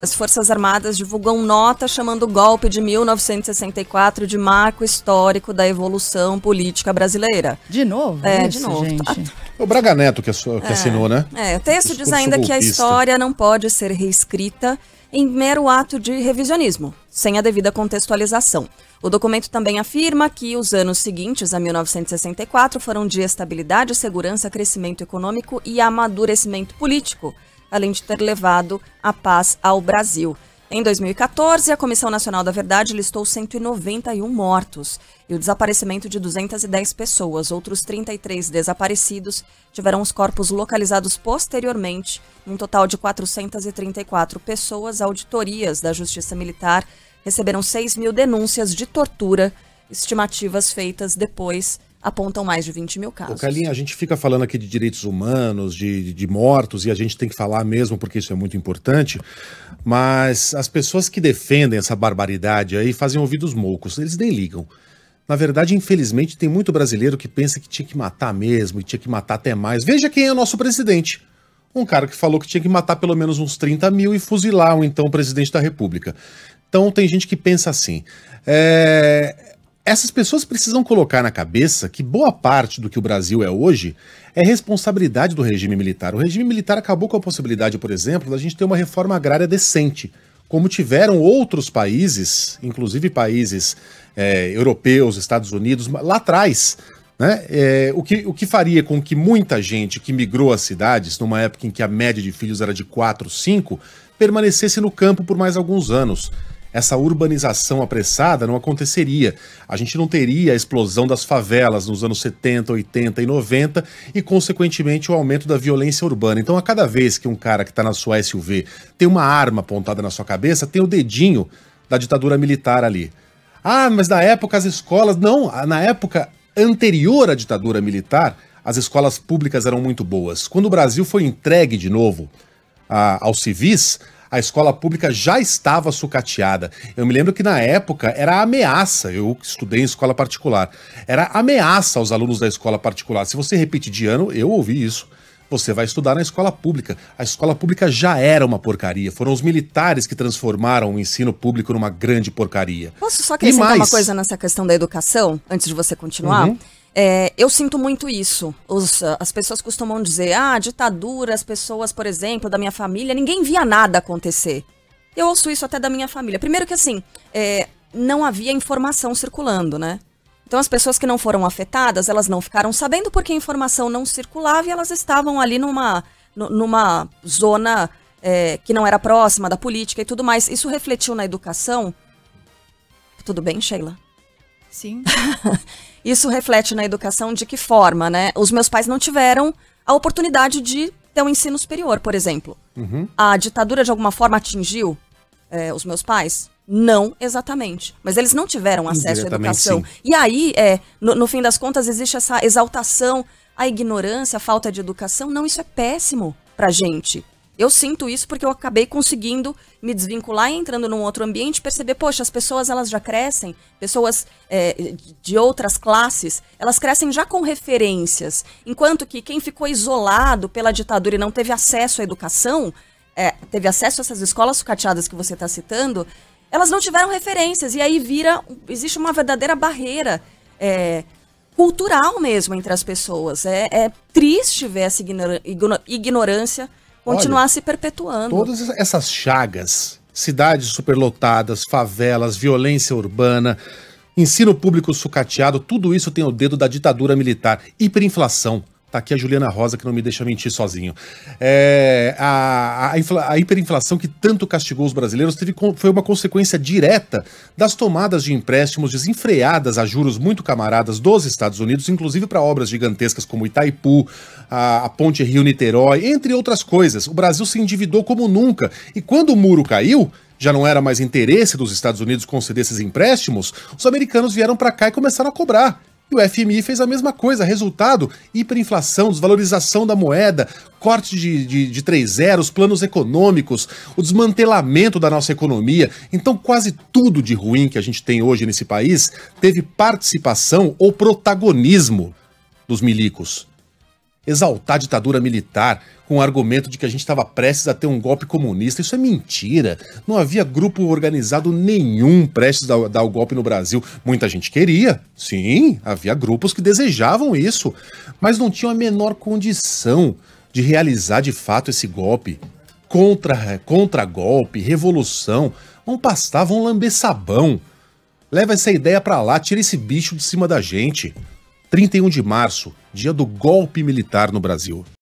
As Forças Armadas divulgam nota chamando o golpe de 1964 de marco histórico da evolução política brasileira. De novo? É, isso, de novo. Tá? Gente. É o Braga Neto que, assinou, é, assinou né? É, o texto diz ainda que a história não pode ser reescrita em mero ato de revisionismo, sem a devida contextualização. O documento também afirma que os anos seguintes a 1964 foram de estabilidade, segurança, crescimento econômico e amadurecimento político além de ter levado a paz ao Brasil. Em 2014, a Comissão Nacional da Verdade listou 191 mortos e o desaparecimento de 210 pessoas. Outros 33 desaparecidos tiveram os corpos localizados posteriormente, um total de 434 pessoas. Auditorias da Justiça Militar receberam 6 mil denúncias de tortura, estimativas feitas depois apontam mais de 20 mil casos. Ô, a gente fica falando aqui de direitos humanos, de, de mortos, e a gente tem que falar mesmo porque isso é muito importante, mas as pessoas que defendem essa barbaridade aí fazem ouvidos moucos, eles nem ligam. Na verdade, infelizmente, tem muito brasileiro que pensa que tinha que matar mesmo, e tinha que matar até mais. Veja quem é o nosso presidente. Um cara que falou que tinha que matar pelo menos uns 30 mil e fuzilar o então presidente da República. Então tem gente que pensa assim. É... Essas pessoas precisam colocar na cabeça que boa parte do que o Brasil é hoje é responsabilidade do regime militar. O regime militar acabou com a possibilidade, por exemplo, da gente ter uma reforma agrária decente, como tiveram outros países, inclusive países é, europeus, Estados Unidos, lá atrás. Né? É, o, que, o que faria com que muita gente que migrou às cidades, numa época em que a média de filhos era de 4, 5, permanecesse no campo por mais alguns anos essa urbanização apressada não aconteceria. A gente não teria a explosão das favelas nos anos 70, 80 e 90 e, consequentemente, o aumento da violência urbana. Então, a cada vez que um cara que está na sua SUV tem uma arma apontada na sua cabeça, tem o dedinho da ditadura militar ali. Ah, mas na época as escolas. Não, na época anterior à ditadura militar, as escolas públicas eram muito boas. Quando o Brasil foi entregue de novo a, aos civis, a escola pública já estava sucateada. Eu me lembro que na época era ameaça, eu estudei em escola particular, era ameaça aos alunos da escola particular. Se você repete de ano, eu ouvi isso. Você vai estudar na escola pública. A escola pública já era uma porcaria. Foram os militares que transformaram o ensino público numa grande porcaria. Posso só acrescentar mais... uma coisa nessa questão da educação, antes de você continuar? Uhum. É, eu sinto muito isso. Os, as pessoas costumam dizer, ah, ditadura, as pessoas, por exemplo, da minha família, ninguém via nada acontecer. Eu ouço isso até da minha família. Primeiro que assim, é, não havia informação circulando, né? Então as pessoas que não foram afetadas, elas não ficaram sabendo porque a informação não circulava e elas estavam ali numa, numa zona é, que não era próxima da política e tudo mais. Isso refletiu na educação. Tudo bem, Sheila? Sim. Isso reflete na educação de que forma, né? Os meus pais não tiveram a oportunidade de ter um ensino superior, por exemplo. Uhum. A ditadura, de alguma forma, atingiu é, os meus pais? Não exatamente. Mas eles não tiveram acesso à educação. Sim. E aí, é, no, no, fim das contas, existe essa exaltação à ignorância, a falta de educação. Não, isso é péssimo pra gente. Eu sinto isso porque eu acabei conseguindo me desvincular e entrando num outro ambiente, perceber, poxa, as pessoas elas já crescem, pessoas é, de outras classes, elas crescem já com referências. Enquanto que quem ficou isolado pela ditadura e não teve acesso à educação, é, teve acesso a essas escolas sucateadas que você está citando, elas não tiveram referências. E aí vira. Existe uma verdadeira barreira. É, cultural mesmo entre as pessoas. É, é triste ver essa ignorância continuar Olha, se perpetuando. Todas essas chagas, cidades superlotadas, favelas, violência urbana, ensino público sucateado, tudo isso tem o dedo da ditadura militar, hiperinflação. Tá aqui a Juliana Rosa, que não me deixa mentir sozinho. É, a, a, a, hiperinflação que tanto castigou os brasileiros teve, foi uma consequência direta das tomadas de empréstimos desenfreadas a juros muito camaradas dos Estados Unidos, inclusive para obras gigantescas como Itaipu, a, a Ponte Rio-Niterói, entre outras coisas. O Brasil se endividou como nunca. E quando o muro caiu, já não era mais interesse dos Estados Unidos conceder esses empréstimos, os americanos vieram para cá e começaram a cobrar. E o FMI fez a mesma coisa, resultado: hiperinflação, desvalorização da moeda, corte de, de, de três zeros, planos econômicos, o desmantelamento da nossa economia. Então, quase tudo de ruim que a gente tem hoje nesse país teve participação ou protagonismo dos milicos exaltar a ditadura militar com o argumento de que a gente estava prestes a ter um golpe comunista. Isso é mentira. Não havia grupo organizado nenhum prestes a dar o golpe no Brasil. Muita gente queria, sim, havia grupos que desejavam isso, mas não tinham a menor condição de realizar de fato esse golpe. Contra, contra golpe, revolução, não passavam um lamber sabão. Leva essa ideia para lá, tira esse bicho de cima da gente. 31 de março, dia do golpe militar no Brasil.